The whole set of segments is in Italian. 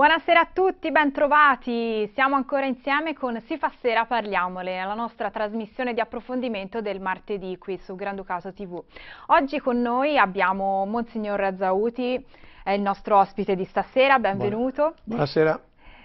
Buonasera a tutti, bentrovati. Siamo ancora insieme con Si fa sera parliamole, la nostra trasmissione di approfondimento del martedì qui su Granducato TV. Oggi con noi abbiamo Monsignor Razzauti, è il nostro ospite di stasera, benvenuto. Buonasera.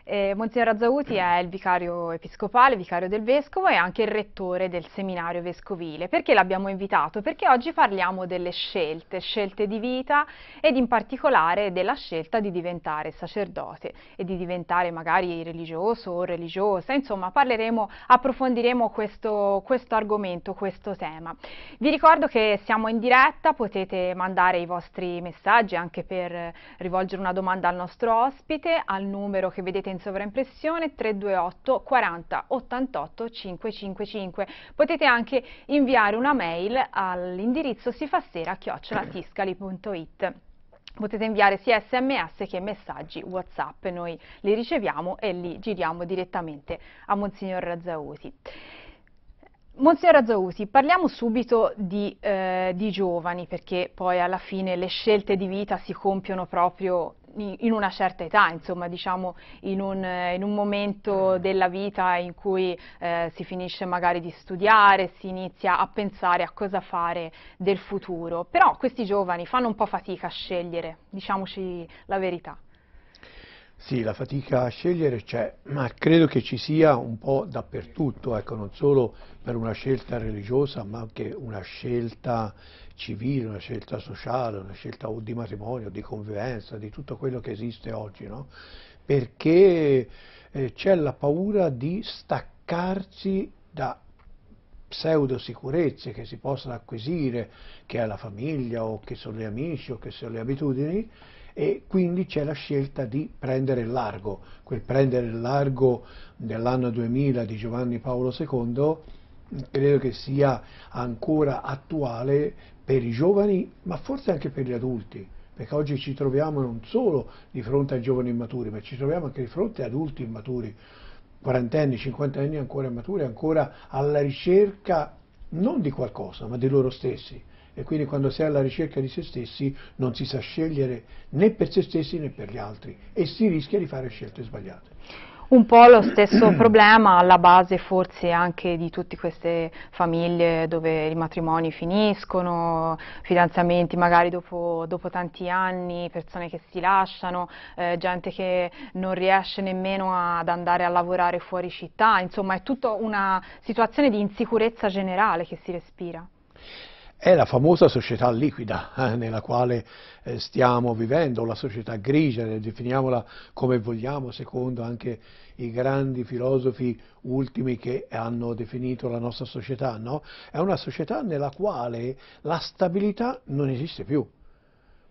Eh, Monsignor Azzauti è il vicario episcopale, vicario del vescovo e anche il rettore del seminario vescovile. Perché l'abbiamo invitato? Perché oggi parliamo delle scelte, scelte di vita ed in particolare della scelta di diventare sacerdote e di diventare magari religioso o religiosa. Insomma, parleremo, approfondiremo questo, questo argomento, questo tema. Vi ricordo che siamo in diretta, potete mandare i vostri messaggi anche per rivolgere una domanda al nostro ospite al numero che vedete in in sovraimpressione 328 40 88 555. Potete anche inviare una mail all'indirizzo sifastera-tiscali.it. Potete inviare sia sms che messaggi whatsapp, noi li riceviamo e li giriamo direttamente a Monsignor Razzausi. Monsignor Azzausi, parliamo subito di, eh, di, giovani perché poi alla fine le scelte di vita si compiono proprio in una certa età, insomma, diciamo in un, eh, in un momento della vita in cui eh, si finisce magari di studiare, si inizia a pensare a cosa fare del futuro. Però questi giovani fanno un po' fatica a scegliere, diciamoci la verità. Sì, la fatica a scegliere c'è, ma credo che ci sia un po' dappertutto, ecco, non solo per una scelta religiosa, ma anche una scelta civile, una scelta sociale, una scelta di matrimonio, di convivenza, di tutto quello che esiste oggi, no? perché eh, c'è la paura di staccarsi da pseudo sicurezze che si possono acquisire, che è la famiglia o che sono gli amici o che sono le abitudini, e quindi c'è la scelta di prendere il largo, quel prendere il largo dell'anno 2000 di Giovanni Paolo II credo che sia ancora attuale per i giovani, ma forse anche per gli adulti, perché oggi ci troviamo non solo di fronte a giovani immaturi, ma ci troviamo anche di fronte ad adulti immaturi, quarantenni, cinquantenni ancora immaturi, ancora alla ricerca non di qualcosa, ma di loro stessi. E quindi quando si è alla ricerca di se stessi non si sa scegliere né per se stessi né per gli altri e si rischia di fare scelte sbagliate un po' lo stesso problema alla base forse anche di tutte queste famiglie dove i matrimoni finiscono, fidanzamenti magari dopo, dopo tanti anni, persone che si lasciano, eh, gente che non riesce nemmeno ad andare a lavorare fuori città, insomma è tutta una situazione di insicurezza generale che si respira è la famosa società liquida eh, nella quale eh, stiamo vivendo, la società grigia, eh, definiamola come vogliamo, secondo anche i grandi filosofi ultimi che hanno definito la nostra società, no? È una società nella quale la stabilità non esiste più.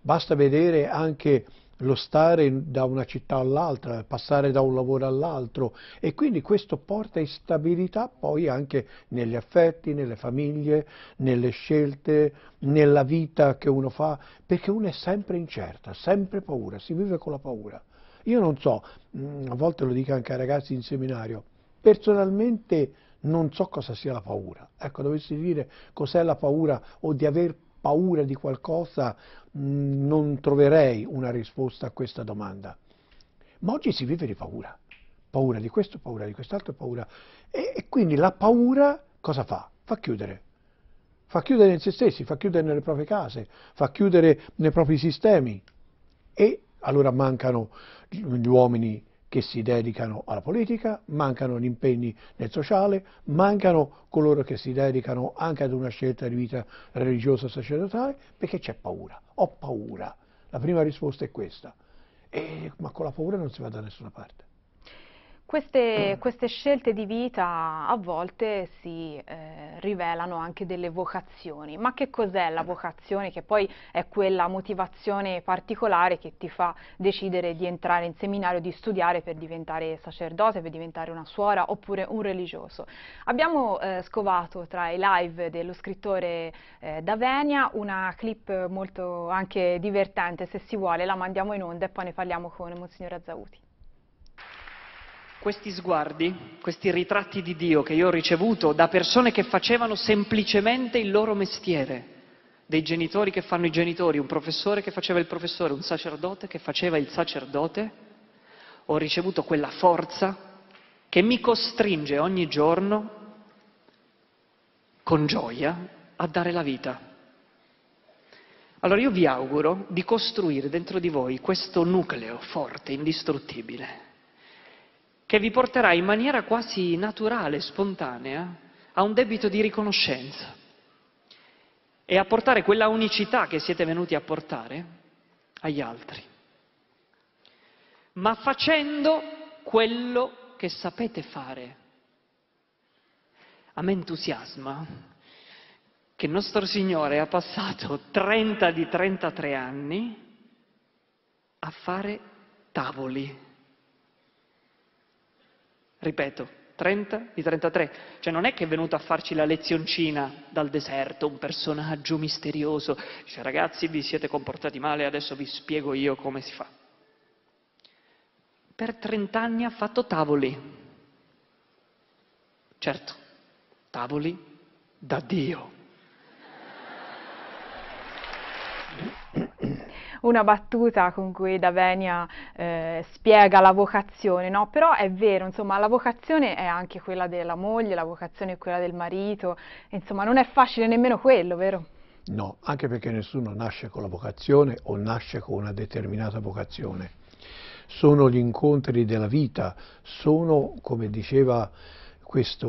Basta vedere anche lo stare da una città all'altra, passare da un lavoro all'altro e quindi questo porta instabilità poi anche negli affetti, nelle famiglie, nelle scelte, nella vita che uno fa, perché uno è sempre incerta, sempre paura, si vive con la paura. Io non so, mm, a volte lo dico anche ai ragazzi in seminario, personalmente non so cosa sia la paura. Ecco, dovessi dire cos'è la paura o di aver paura paura di qualcosa, mm, non troverei una risposta a questa domanda. Ma oggi si vive di paura, paura di questo, paura di quest'altro, paura. E, e quindi la paura cosa fa? Fa chiudere. Fa chiudere in se stessi, fa chiudere nelle proprie case, fa chiudere nei propri sistemi. E allora mancano gli uomini che si dedicano alla politica, mancano gli impegni nel sociale, mancano coloro che si dedicano anche ad una scelta di vita religiosa sacerdotale perché c'è paura, ho paura. La prima risposta è questa, e, ma con la paura non si va da nessuna parte. Queste, queste, scelte di vita a volte si eh, rivelano anche delle vocazioni, ma che cos'è la vocazione che poi è quella motivazione particolare che ti fa decidere di entrare in seminario, di studiare per diventare sacerdote, per diventare una suora oppure un religioso? Abbiamo eh, scovato tra i live dello scrittore eh, Davenia una clip molto anche divertente, se si vuole la mandiamo in onda e poi ne parliamo con Monsignor Azzauti questi sguardi, questi ritratti di Dio che io ho ricevuto da persone che facevano semplicemente il loro mestiere, dei genitori che fanno i genitori, un professore che faceva il professore, un sacerdote che faceva il sacerdote, ho ricevuto quella forza che mi costringe ogni giorno, con gioia, a dare la vita. Allora io vi auguro di costruire dentro di voi questo nucleo forte, indistruttibile che vi porterà in maniera quasi naturale, spontanea, a un debito di riconoscenza e a portare quella unicità che siete venuti a portare agli altri, ma facendo quello che sapete fare. A me entusiasma che nostro Signore ha passato 30 di 33 anni a fare tavoli Ripeto, 30 di 33. Cioè non è che è venuto a farci la lezioncina dal deserto un personaggio misterioso. Dice ragazzi vi siete comportati male, adesso vi spiego io come si fa. Per 30 anni ha fatto tavoli. Certo, tavoli da Dio. una battuta con cui Davenia eh, spiega la vocazione, no? però è vero, insomma, la vocazione è anche quella della moglie, la vocazione è quella del marito, insomma non è facile nemmeno quello, vero? No, anche perché nessuno nasce con la vocazione o nasce con una determinata vocazione. Sono gli incontri della vita, sono, come diceva questo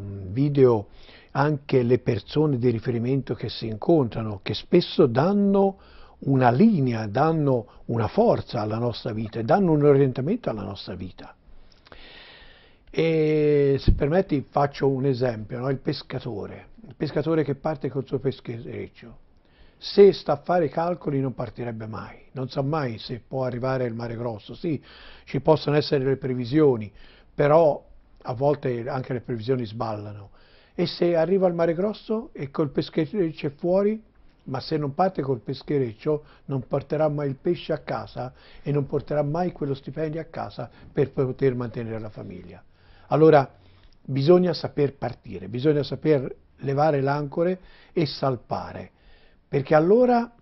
mm, video, anche le persone di riferimento che si incontrano, che spesso danno una linea, danno una forza alla nostra vita e danno un orientamento alla nostra vita. E se permetti faccio un esempio, no? il pescatore, il pescatore che parte col suo peschereccio. Se sta a fare i calcoli non partirebbe mai, non sa mai se può arrivare il mare grosso. Sì, ci possono essere le previsioni, però a volte anche le previsioni sballano. E se arriva al mare grosso e col peschereccio è fuori, ma se non parte col peschereccio non porterà mai il pesce a casa e non porterà mai quello stipendio a casa per poter mantenere la famiglia. Allora bisogna saper partire, bisogna saper levare l'ancore e salpare, perché allora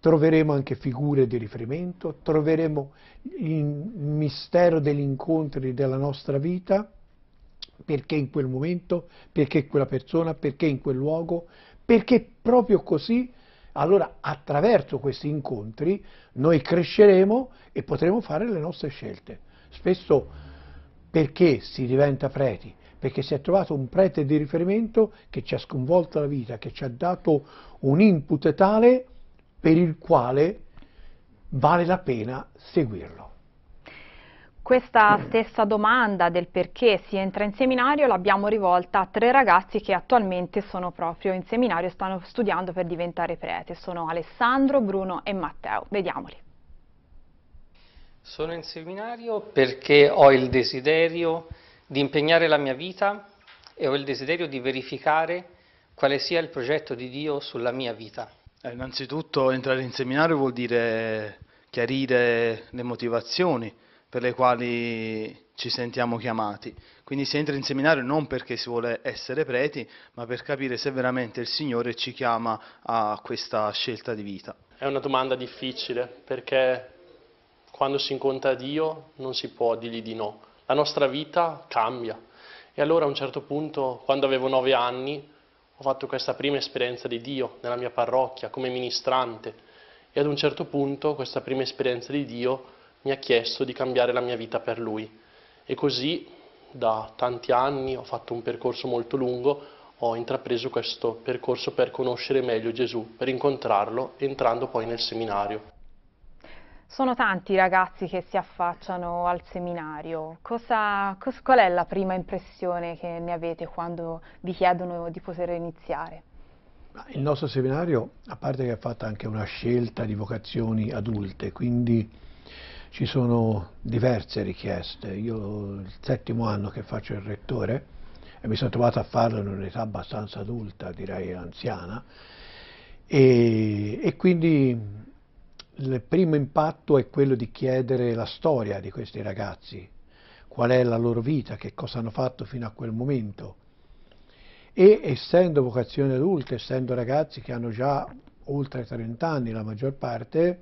troveremo anche figure di riferimento, troveremo il mistero degli incontri della nostra vita, perché in quel momento, perché quella persona, perché in quel luogo, perché proprio così, allora attraverso questi incontri, noi cresceremo e potremo fare le nostre scelte. Spesso perché si diventa preti? Perché si è trovato un prete di riferimento che ci ha sconvolto la vita, che ci ha dato un input tale per il quale vale la pena seguirlo. Questa stessa domanda del perché si entra in seminario l'abbiamo rivolta a tre ragazzi che attualmente sono proprio in seminario e stanno studiando per diventare prete. Sono Alessandro, Bruno e Matteo. Vediamoli. Sono in seminario perché ho il desiderio di impegnare la mia vita e ho il desiderio di verificare quale sia il progetto di Dio sulla mia vita. Eh, innanzitutto entrare in seminario vuol dire chiarire le motivazioni, per le quali ci sentiamo chiamati. Quindi si entra in seminario non perché si vuole essere preti, ma per capire se veramente il Signore ci chiama a questa scelta di vita. È una domanda difficile perché quando si incontra Dio non si può dirgli di no. La nostra vita cambia. E allora a un certo punto, quando avevo nove anni, ho fatto questa prima esperienza di Dio nella mia parrocchia come ministrante e ad un certo punto questa prima esperienza di Dio mi ha chiesto di cambiare la mia vita per lui. E così da tanti anni ho fatto un percorso molto lungo, ho intrapreso questo percorso per conoscere meglio Gesù, per incontrarlo, entrando poi nel seminario. Sono tanti i ragazzi che si affacciano al seminario. Cosa, cos, qual è la prima impressione che ne avete quando vi chiedono di poter iniziare? Il nostro seminario, a parte che ha fatto anche una scelta di vocazioni adulte, quindi ci sono diverse richieste. Io il settimo anno che faccio il rettore e mi sono trovato a farlo in un'età abbastanza adulta, direi anziana, e, e quindi il primo impatto è quello di chiedere la storia di questi ragazzi, qual è la loro vita, che cosa hanno fatto fino a quel momento. E essendo vocazione adulta, essendo ragazzi che hanno già oltre 30 anni la maggior parte,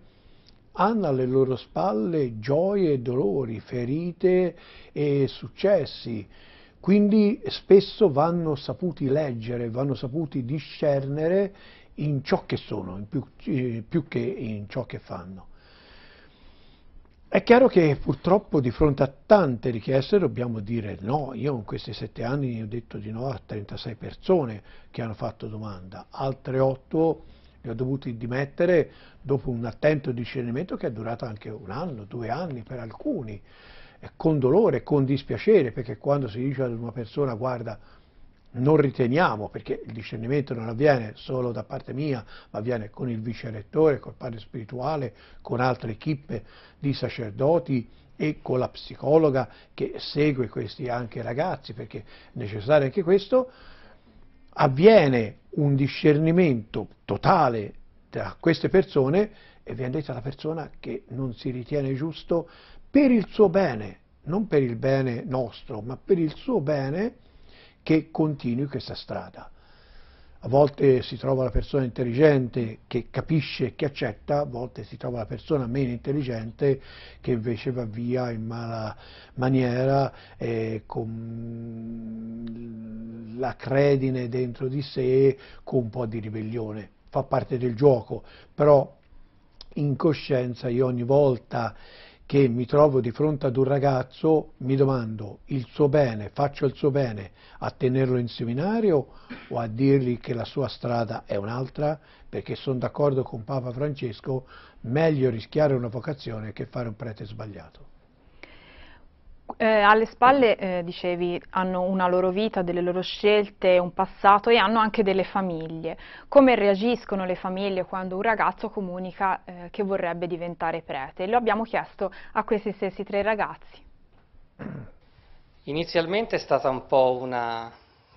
hanno alle loro spalle gioie dolori, ferite e successi. Quindi spesso vanno saputi leggere, vanno saputi discernere in ciò che sono, più, eh, più che in ciò che fanno. È chiaro che purtroppo di fronte a tante richieste dobbiamo dire no, io in questi sette anni ho detto di no a 36 persone che hanno fatto domanda, altre 8 li ho dovuti dimettere dopo un attento discernimento che è durato anche un anno, due anni per alcuni, con dolore, con dispiacere, perché quando si dice ad una persona guarda non riteniamo, perché il discernimento non avviene solo da parte mia, ma avviene con il vicerettore, col padre spirituale, con altre equipe di sacerdoti e con la psicologa che segue questi anche ragazzi, perché è necessario anche questo, avviene un discernimento totale tra queste persone e viene detta la persona che non si ritiene giusto per il suo bene, non per il bene nostro, ma per il suo bene che continui questa strada. A volte si trova la persona intelligente che capisce e che accetta, a volte si trova la persona meno intelligente che invece va via in mala maniera, e con la credine dentro di sé, con un po' di ribellione. Fa parte del gioco, però in coscienza io ogni volta che mi trovo di fronte ad un ragazzo, mi domando il suo bene, faccio il suo bene a tenerlo in seminario o a dirgli che la sua strada è un'altra, perché sono d'accordo con Papa Francesco, meglio rischiare una vocazione che fare un prete sbagliato eh, alle spalle, eh, dicevi, hanno una loro vita, delle loro scelte, un passato e hanno anche delle famiglie. Come reagiscono le famiglie quando un ragazzo comunica eh, che vorrebbe diventare prete? Lo abbiamo chiesto a questi stessi tre ragazzi. Inizialmente è stata un po' una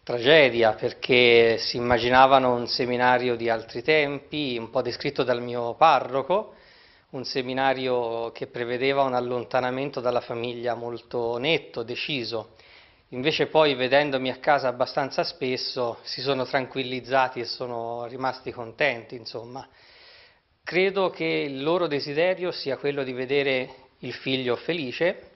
tragedia perché si immaginavano un seminario di altri tempi, un po' descritto dal mio parroco, un seminario che prevedeva un allontanamento dalla famiglia molto netto, deciso. Invece poi vedendomi a casa abbastanza spesso si sono tranquillizzati e sono rimasti contenti, insomma. Credo che il loro desiderio sia quello di vedere il figlio felice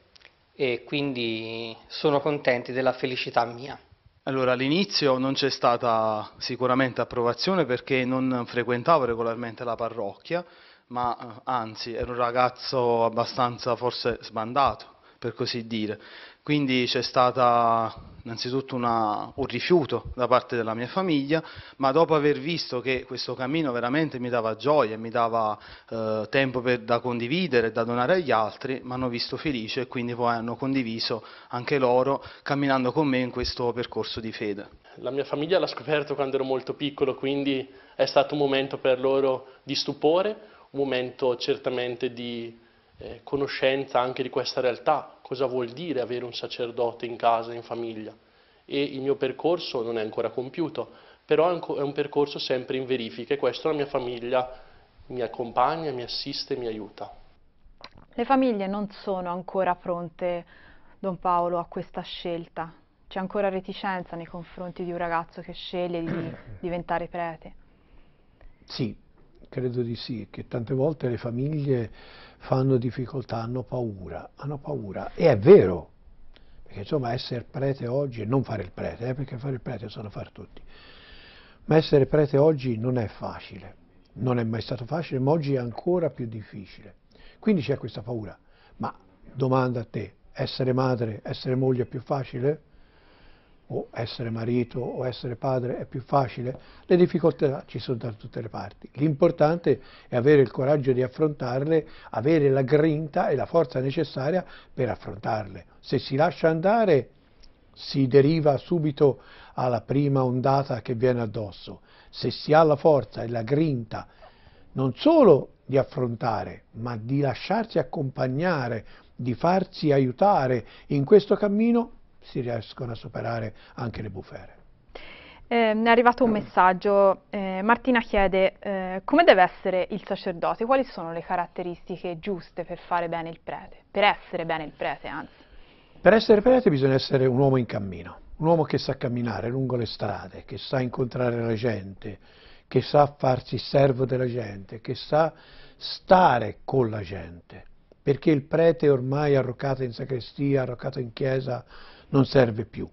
e quindi sono contenti della felicità mia. Allora, all'inizio non c'è stata sicuramente approvazione perché non frequentavo regolarmente la parrocchia, ma eh, anzi era un ragazzo abbastanza forse sbandato, per così dire. Quindi c'è stato innanzitutto una, un rifiuto da parte della mia famiglia, ma dopo aver visto che questo cammino veramente mi dava gioia, mi dava eh, tempo per, da condividere, da donare agli altri, mi hanno visto felice e quindi poi hanno condiviso anche loro camminando con me in questo percorso di fede. La mia famiglia l'ha scoperto quando ero molto piccolo, quindi è stato un momento per loro di stupore, momento certamente di eh, conoscenza anche di questa realtà, cosa vuol dire avere un sacerdote in casa, in famiglia. E il mio percorso non è ancora compiuto, però è un percorso sempre in verifica e questo la mia famiglia mi accompagna, mi assiste, mi aiuta. Le famiglie non sono ancora pronte, Don Paolo, a questa scelta. C'è ancora reticenza nei confronti di un ragazzo che sceglie di diventare prete. Sì, Credo di sì, che tante volte le famiglie fanno difficoltà, hanno paura, hanno paura, e è vero, perché insomma essere prete oggi, e non fare il prete, eh, perché fare il prete sono fare tutti, ma essere prete oggi non è facile, non è mai stato facile, ma oggi è ancora più difficile. Quindi c'è questa paura, ma domanda a te, essere madre, essere moglie è più facile? o essere marito o essere padre è più facile, le difficoltà ci sono da tutte le parti. L'importante è avere il coraggio di affrontarle, avere la grinta e la forza necessaria per affrontarle. Se si lascia andare si deriva subito alla prima ondata che viene addosso. Se si ha la forza e la grinta non solo di affrontare, ma di lasciarsi accompagnare, di farsi aiutare in questo cammino, si riescono a superare anche le bufere. Eh, è arrivato un messaggio, eh, Martina chiede eh, come deve essere il sacerdote, quali sono le caratteristiche giuste per fare bene il prete, per essere bene il prete anzi? Per essere prete bisogna essere un uomo in cammino, un uomo che sa camminare lungo le strade, che sa incontrare la gente, che sa farsi servo della gente, che sa stare con la gente, perché il prete ormai arroccato in sacrestia, arroccato in chiesa, non serve più.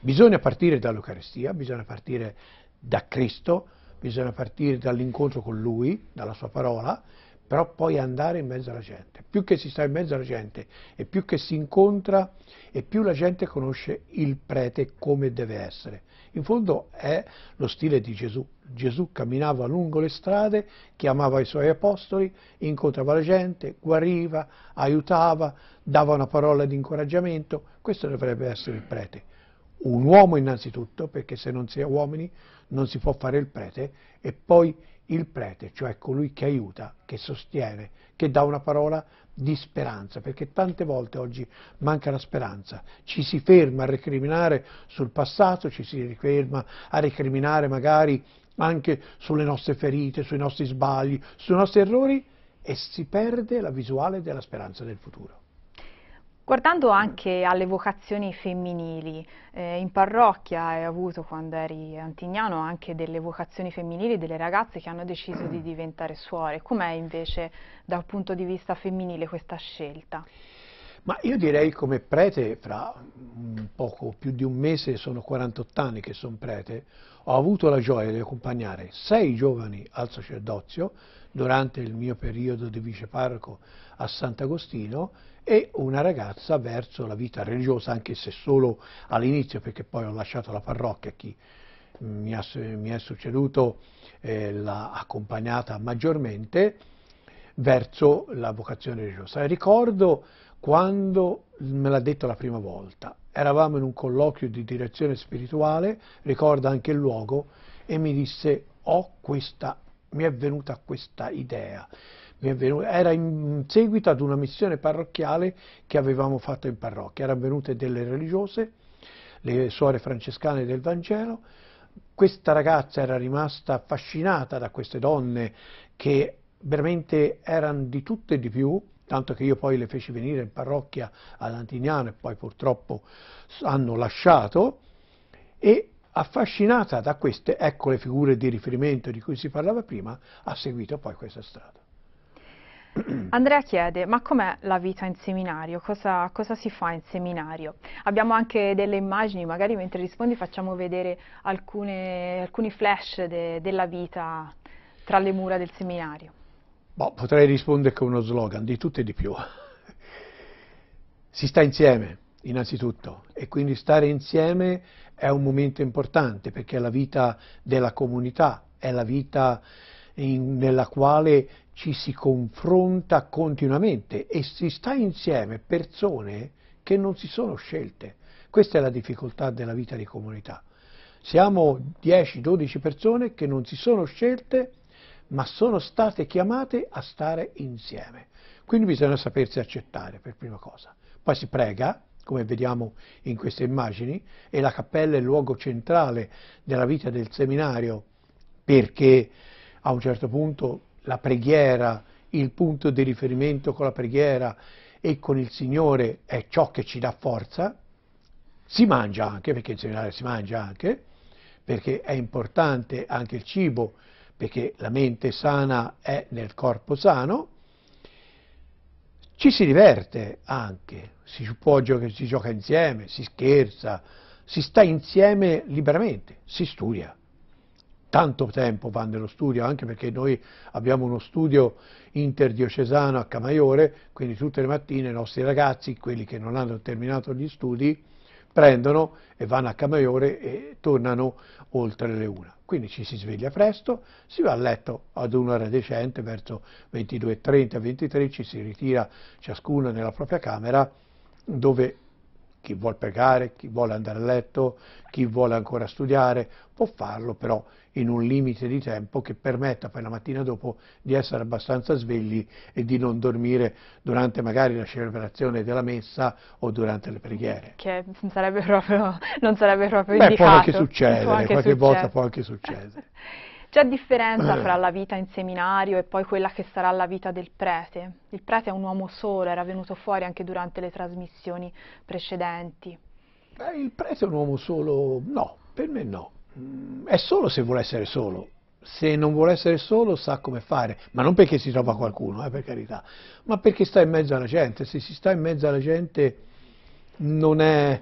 Bisogna partire dall'Eucaristia, bisogna partire da Cristo, bisogna partire dall'incontro con Lui, dalla Sua parola, però poi andare in mezzo alla gente. Più che si sta in mezzo alla gente e più che si incontra e più la gente conosce il prete come deve essere. In fondo è lo stile di Gesù. Gesù camminava lungo le strade, chiamava i suoi apostoli, incontrava la gente, guariva, aiutava, dava una parola di incoraggiamento. Questo dovrebbe essere il prete. Un uomo innanzitutto, perché se non si è uomini non si può fare il prete, e poi il prete, cioè colui che aiuta, che sostiene, che dà una parola di speranza, perché tante volte oggi manca la speranza, ci si ferma a recriminare sul passato, ci si ferma a recriminare magari anche sulle nostre ferite, sui nostri sbagli, sui nostri errori e si perde la visuale della speranza del futuro. Guardando anche alle vocazioni femminili, eh, in parrocchia hai avuto quando eri antignano anche delle vocazioni femminili, delle ragazze che hanno deciso di diventare suore. Com'è invece dal punto di vista femminile questa scelta? Ma io direi come prete, fra un poco più di un mese, sono 48 anni che sono prete, ho avuto la gioia di accompagnare sei giovani al sacerdozio, durante il mio periodo di viceparco a Sant'Agostino e una ragazza verso la vita religiosa, anche se solo all'inizio, perché poi ho lasciato la parrocchia, chi mi, ha, mi è succeduto eh, l'ha accompagnata maggiormente verso la vocazione religiosa. ricordo quando me l'ha detto la prima volta, eravamo in un colloquio di direzione spirituale, ricordo anche il luogo, e mi disse ho questa mi è venuta questa idea. Venuta, era in seguito ad una missione parrocchiale che avevamo fatto in parrocchia, erano venute delle religiose, le suore francescane del Vangelo, questa ragazza era rimasta affascinata da queste donne che veramente erano di tutto e di più, tanto che io poi le feci venire in parrocchia ad Antignano e poi purtroppo hanno lasciato, e affascinata da queste, ecco le figure di riferimento di cui si parlava prima, ha seguito poi questa strada. Andrea chiede, ma com'è la vita in seminario? Cosa, cosa, si fa in seminario? Abbiamo anche delle immagini, magari mentre rispondi facciamo vedere alcune, alcuni flash de, della vita tra le mura del seminario. Boh, potrei rispondere con uno slogan, di tutto e di più. si sta insieme, innanzitutto e quindi stare insieme è un momento importante perché è la vita della comunità, è la vita in, nella quale ci si confronta continuamente e si sta insieme persone che non si sono scelte. Questa è la difficoltà della vita di comunità. Siamo 10-12 persone che non si sono scelte ma sono state chiamate a stare insieme. Quindi bisogna sapersi accettare per prima cosa. Poi si prega, come vediamo in queste immagini, e la cappella è il luogo centrale della vita del seminario, perché a un certo punto la preghiera, il punto di riferimento con la preghiera e con il Signore è ciò che ci dà forza, si mangia anche, perché in seminario si mangia anche, perché è importante anche il cibo, perché la mente sana è nel corpo sano, ci si diverte anche, si, può, si gioca insieme, si scherza, si sta insieme liberamente, si studia. Tanto tempo va nello studio, anche perché noi abbiamo uno studio interdiocesano a Camaiore, quindi tutte le mattine i nostri ragazzi, quelli che non hanno terminato gli studi, prendono e vanno a Camaiore e tornano oltre le una. Quindi ci si sveglia presto, si va a letto ad un'ora decente, verso 22.30-23, ci si ritira ciascuno nella propria camera dove chi vuole pregare, chi vuole andare a letto, chi vuole ancora studiare, può farlo però in un limite di tempo che permetta poi la mattina dopo di essere abbastanza svegli e di non dormire durante magari la celebrazione della messa o durante le preghiere. Che sarebbe proprio, non sarebbe proprio Beh, indicato. Beh, può anche succedere, può anche qualche succedere. volta può anche succedere. C'è differenza tra la vita in seminario e poi quella che sarà la vita del prete. Il prete è un uomo solo, era venuto fuori anche durante le trasmissioni precedenti. Beh, il prete è un uomo solo? No, per me no. Mm, è solo se vuole essere solo. Se non vuole essere solo sa come fare, ma non perché si trova qualcuno, eh, per carità, ma perché sta in mezzo alla gente. Se si sta in mezzo alla gente non è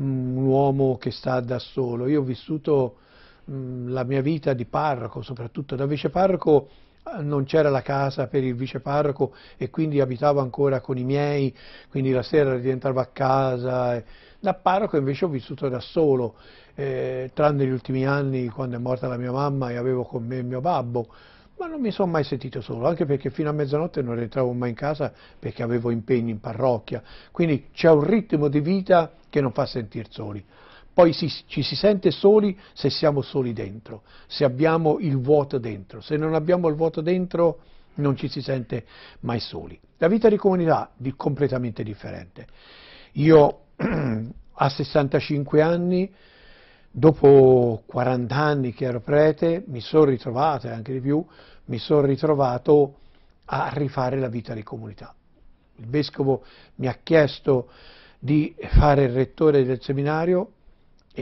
mm, un uomo che sta da solo. Io ho vissuto Mm, la mia vita di parroco, soprattutto da viceparroco, eh, non c'era la casa per il viceparroco e quindi abitavo ancora con i miei, quindi la sera rientravo a casa. Da parroco invece ho vissuto da solo, eh, tranne gli ultimi anni quando è morta la mia mamma e avevo con me il mio babbo, ma non mi sono mai sentito solo, anche perché fino a mezzanotte non rientravo mai in casa perché avevo impegni in parrocchia. Quindi c'è un ritmo di vita che non fa sentir soli poi si, ci si sente soli se siamo soli dentro, se abbiamo il vuoto dentro, se non abbiamo il vuoto dentro non ci si sente mai soli. La vita di comunità è completamente differente. Io a 65 anni, dopo 40 anni che ero prete, mi sono ritrovato, e anche di più, mi sono ritrovato a rifare la vita di comunità. Il vescovo mi ha chiesto di fare il rettore del seminario,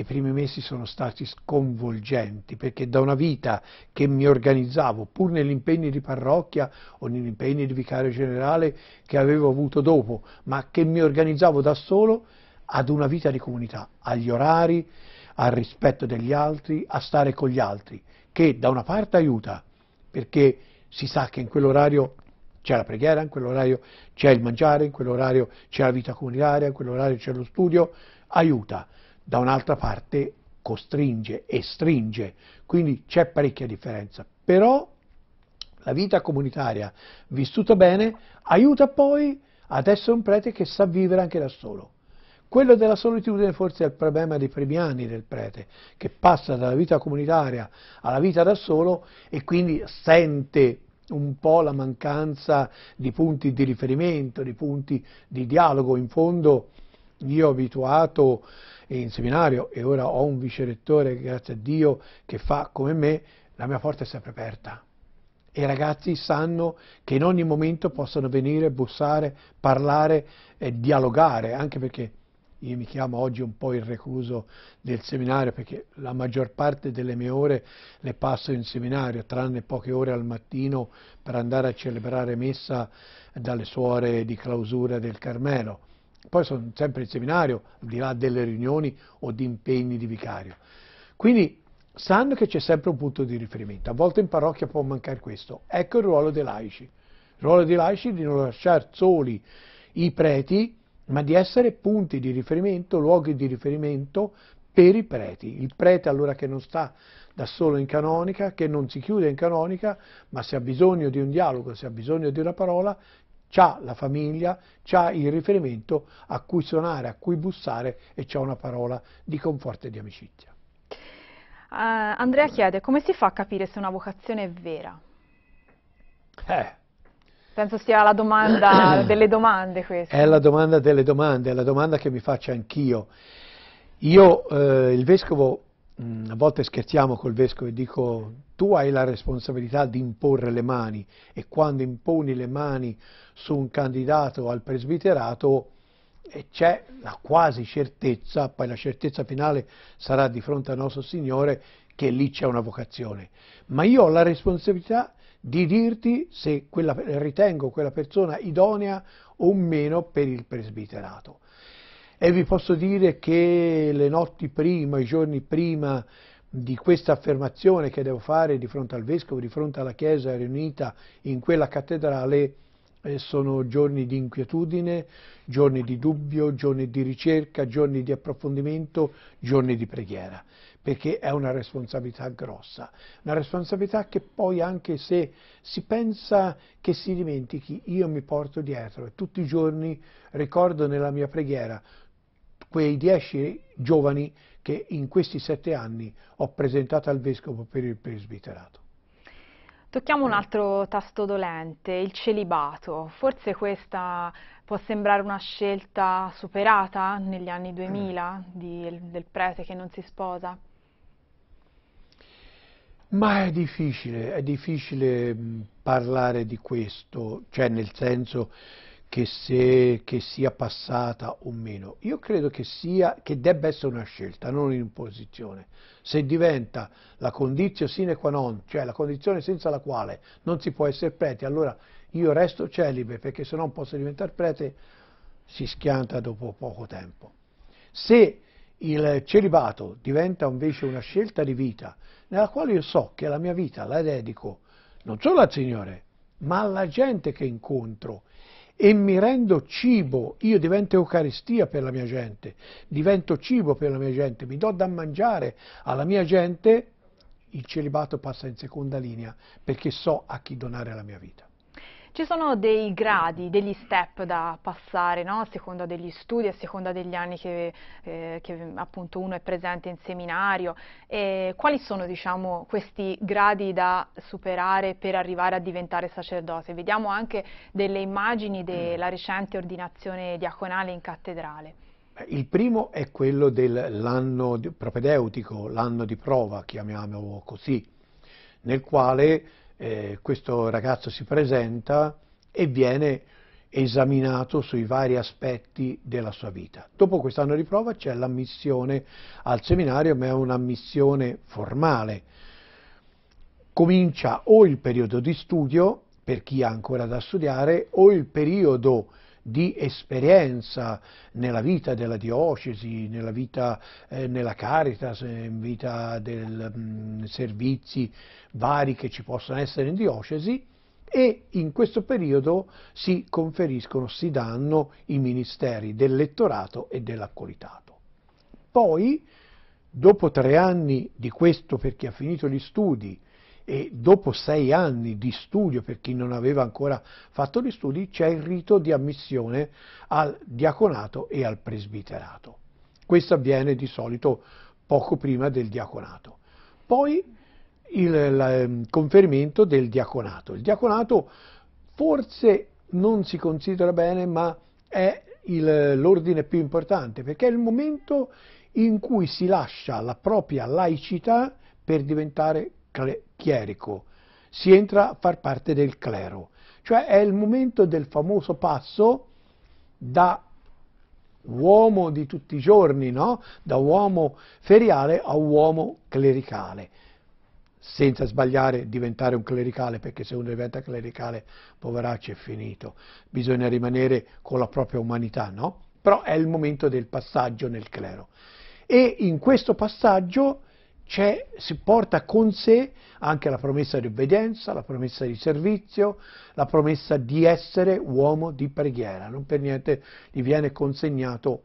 i primi mesi sono stati sconvolgenti perché da una vita che mi organizzavo pur negli impegni di parrocchia o negli impegni di vicario generale che avevo avuto dopo, ma che mi organizzavo da solo ad una vita di comunità, agli orari, al rispetto degli altri, a stare con gli altri, che da una parte aiuta perché si sa che in quell'orario c'è la preghiera, in quell'orario c'è il mangiare, in quell'orario c'è la vita comunitaria, in quell'orario c'è lo studio, aiuta da un'altra parte costringe e stringe, quindi c'è parecchia differenza. Però la vita comunitaria vissuta bene aiuta poi ad essere un prete che sa vivere anche da solo. Quello della solitudine forse è il problema dei primi anni del prete, che passa dalla vita comunitaria alla vita da solo e quindi sente un po' la mancanza di punti di riferimento, di punti di dialogo. In fondo io abituato in seminario e ora ho un vicerettore, grazie a Dio, che fa come me, la mia porta è sempre aperta. E i ragazzi sanno che in ogni momento possono venire, bussare, parlare e dialogare, anche perché io mi chiamo oggi un po' il recluso del seminario perché la maggior parte delle mie ore le passo in seminario, tranne poche ore al mattino per andare a celebrare messa dalle suore di clausura del Carmelo. Poi sono sempre in seminario, al di là delle riunioni o di impegni di vicario. Quindi sanno che c'è sempre un punto di riferimento. A volte in parrocchia può mancare questo. Ecco il ruolo dei laici. Il ruolo dei laici è di non lasciare soli i preti, ma di essere punti di riferimento, luoghi di riferimento per i preti. Il prete allora che non sta da solo in canonica, che non si chiude in canonica, ma se ha bisogno di un dialogo, se ha bisogno di una parola, c'ha la famiglia, c'ha il riferimento a cui suonare, a cui bussare e c'ha una parola di conforto e di amicizia. Uh, Andrea chiede come si fa a capire se una vocazione è vera? Eh. Penso sia la domanda delle domande questa. È la domanda delle domande, è la domanda che mi faccio anch'io. Io, eh, il vescovo Mm, a volte scherziamo col vescovo e dico tu hai la responsabilità di imporre le mani e quando imponi le mani su un candidato al presbiterato eh, c'è la quasi certezza, poi la certezza finale sarà di fronte a nostro Signore, che lì c'è una vocazione. Ma io ho la responsabilità di dirti se quella, ritengo quella persona idonea o meno per il presbiterato. E vi posso dire che le notti prima, i giorni prima di questa affermazione che devo fare di fronte al Vescovo, di fronte alla Chiesa riunita in quella cattedrale, eh, sono giorni di inquietudine, giorni di dubbio, giorni di ricerca, giorni di approfondimento, giorni di preghiera, perché è una responsabilità grossa, una responsabilità che poi anche se si pensa che si dimentichi, io mi porto dietro e tutti i giorni ricordo nella mia preghiera quei dieci giovani che in questi sette anni ho presentato al Vescovo per il presbiterato. Tocchiamo un altro tasto dolente, il celibato. Forse questa può sembrare una scelta superata negli anni 2000 di, del prete che non si sposa? Ma è difficile, è difficile parlare di questo, cioè nel senso che, se, che sia passata o meno. Io credo che, sia, che debba essere una scelta, non un'imposizione. Se diventa la condizione sine qua non, cioè la condizione senza la quale non si può essere prete, allora io resto celibe perché se non posso diventare prete si schianta dopo poco tempo. Se il celibato diventa invece una scelta di vita nella quale io so che la mia vita la dedico non solo al Signore, ma alla gente che incontro e mi rendo cibo, io divento Eucaristia per la mia gente, divento cibo per la mia gente, mi do da mangiare alla mia gente, il celibato passa in seconda linea perché so a chi donare la mia vita. Ci sono dei gradi, degli step da passare no? a seconda degli studi, a seconda degli anni che, eh, che appunto uno è presente in seminario. E quali sono diciamo, questi gradi da superare per arrivare a diventare sacerdote? Vediamo anche delle immagini della mm. recente ordinazione diaconale in cattedrale. Il primo è quello dell'anno propedeutico, l'anno di prova, chiamiamolo così, nel quale eh, questo ragazzo si presenta e viene esaminato sui vari aspetti della sua vita. Dopo quest'anno di prova c'è l'ammissione al seminario, ma è un'ammissione formale. Comincia o il periodo di studio, per chi ha ancora da studiare, o il periodo di esperienza nella vita della diocesi, nella vita eh, nella Caritas, eh, in vita dei mm, servizi vari che ci possono essere in diocesi e in questo periodo si conferiscono, si danno i ministeri del lettorato e dell'accolitato. Poi, dopo tre anni di questo, per chi ha finito gli studi, e dopo sei anni di studio, per chi non aveva ancora fatto gli studi, c'è il rito di ammissione al diaconato e al presbiterato. Questo avviene di solito poco prima del diaconato. Poi il, ehm, conferimento del diaconato. Il diaconato forse non si considera bene, ma è l'ordine più importante, perché è il momento in cui si lascia la propria laicità per diventare chierico, si entra a far parte del clero, cioè è il momento del famoso passo da uomo di tutti i giorni, no? da uomo feriale a uomo clericale, senza sbagliare diventare un clericale, perché se uno diventa clericale, poveraccio, è finito, bisogna rimanere con la propria umanità, no? però è il momento del passaggio nel clero. E in questo passaggio si porta con sé anche la promessa di obbedienza, la promessa di servizio, la promessa di essere uomo di preghiera. Non per niente gli viene consegnato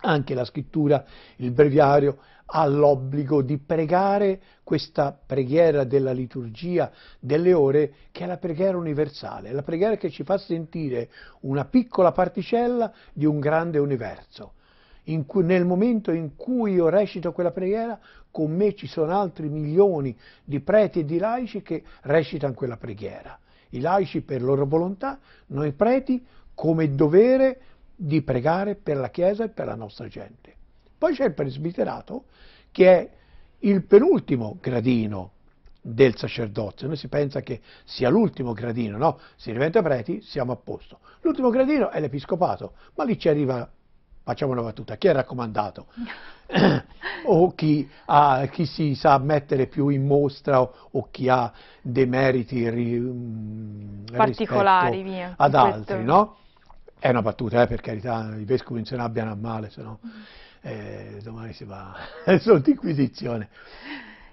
anche la scrittura, il breviario, ha l'obbligo di pregare questa preghiera della liturgia delle ore, che è la preghiera universale, la preghiera che ci fa sentire una piccola particella di un grande universo. Cui, nel momento in cui io recito quella preghiera, con me ci sono altri milioni di preti e di laici che recitano quella preghiera. I laici per loro volontà, noi preti come dovere di pregare per la Chiesa e per la nostra gente. Poi c'è il presbiterato che è il penultimo gradino del sacerdozio. Noi si pensa che sia l'ultimo gradino, no? Si diventa preti, siamo a posto. L'ultimo gradino è l'episcopato, ma lì ci arriva facciamo una battuta, chi è raccomandato? o chi, ha, chi, si sa mettere più in mostra o, o chi ha dei meriti ri, mm, particolari via, ad altri, questo... no? È una battuta, eh, per carità, i vescovi non se ne abbiano a male, se no mm. eh, domani si va sotto inquisizione.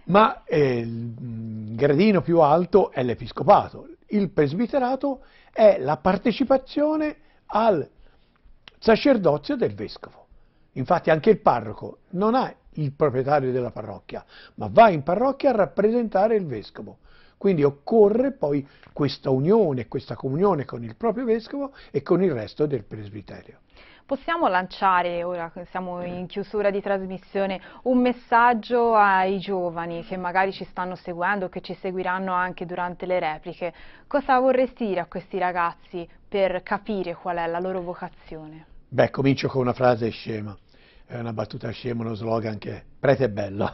Ma eh, il mm, gradino più alto è l'episcopato, il presbiterato è la partecipazione al sacerdozio del vescovo. Infatti anche il parroco non ha il proprietario della parrocchia, ma va in parrocchia a rappresentare il vescovo. Quindi occorre poi questa unione, questa comunione con il proprio vescovo e con il resto del presbiterio. Possiamo lanciare, ora siamo in eh. chiusura di trasmissione, un messaggio ai giovani che magari ci stanno seguendo, che ci seguiranno anche durante le repliche. Cosa vorresti dire a questi ragazzi per capire qual è la loro vocazione? Beh, comincio con una frase scema, è una battuta scema, uno slogan che prete è bello,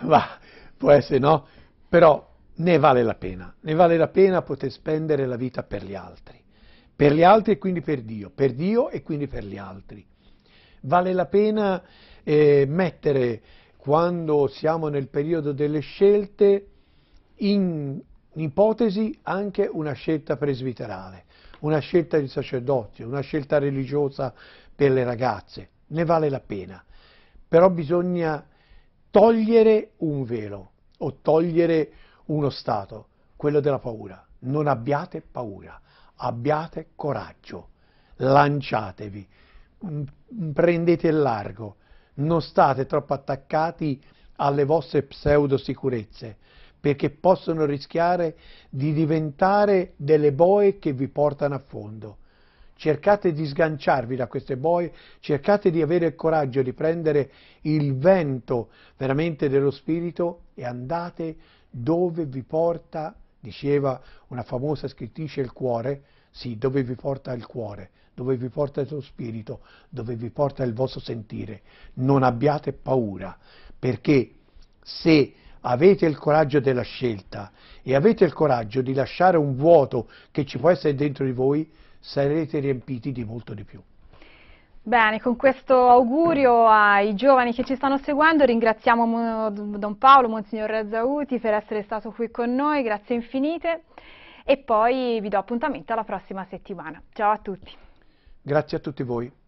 ma può essere no, però ne vale la pena, ne vale la pena poter spendere la vita per gli altri, per gli altri e quindi per Dio, per Dio e quindi per gli altri. Vale la pena eh, mettere, quando siamo nel periodo delle scelte, in ipotesi anche una scelta presbiterale una scelta di sacerdozio, una scelta religiosa per le ragazze, ne vale la pena, però bisogna togliere un velo o togliere uno stato, quello della paura. Non abbiate paura, abbiate coraggio, lanciatevi, prendete il largo, non state troppo attaccati alle vostre pseudosicurezze, perché possono rischiare di diventare delle boe che vi portano a fondo. Cercate di sganciarvi da queste boe, cercate di avere il coraggio di prendere il vento veramente dello Spirito e andate dove vi porta, diceva una famosa scrittrice, il cuore, sì, dove vi porta il cuore, dove vi porta il suo spirito, dove vi porta il vostro sentire. Non abbiate paura, perché se avete il coraggio della scelta e avete il coraggio di lasciare un vuoto che ci può essere dentro di voi, sarete riempiti di molto di più. Bene, con questo augurio ai giovani che ci stanno seguendo ringraziamo Don Paolo, Monsignor Zauti per essere stato qui con noi, grazie infinite e poi vi do appuntamento alla prossima settimana. Ciao a tutti. Grazie a tutti voi.